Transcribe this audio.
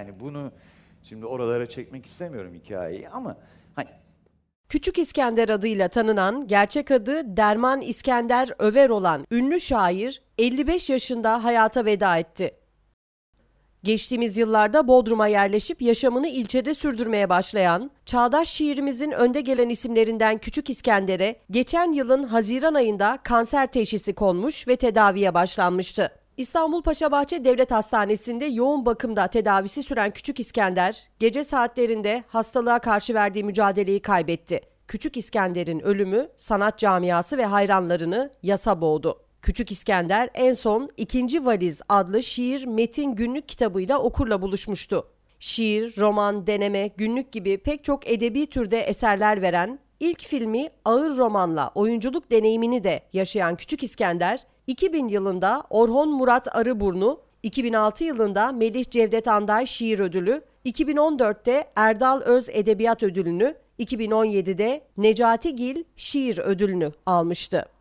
Yani bunu şimdi oralara çekmek istemiyorum hikayeyi ama hani Küçük İskender adıyla tanınan, gerçek adı Derman İskender Över olan ünlü şair 55 yaşında hayata veda etti. Geçtiğimiz yıllarda Bodrum'a yerleşip yaşamını ilçede sürdürmeye başlayan, çağdaş şiirimizin önde gelen isimlerinden Küçük İskender'e geçen yılın Haziran ayında kanser teşhisi konmuş ve tedaviye başlanmıştı. İstanbul Paşabahçe Devlet Hastanesi'nde yoğun bakımda tedavisi süren Küçük İskender, gece saatlerinde hastalığa karşı verdiği mücadeleyi kaybetti. Küçük İskender'in ölümü sanat camiası ve hayranlarını yasa boğdu. Küçük İskender en son İkinci Valiz adlı şiir metin günlük kitabıyla okurla buluşmuştu. Şiir, roman, deneme, günlük gibi pek çok edebi türde eserler veren İlk filmi ağır romanla oyunculuk deneyimini de yaşayan Küçük İskender, 2000 yılında Orhon Murat Arıburnu, 2006 yılında Melih Cevdet Anday Şiir Ödülü, 2014'te Erdal Öz Edebiyat Ödülünü, 2017'de Necati Gil Şiir Ödülünü almıştı.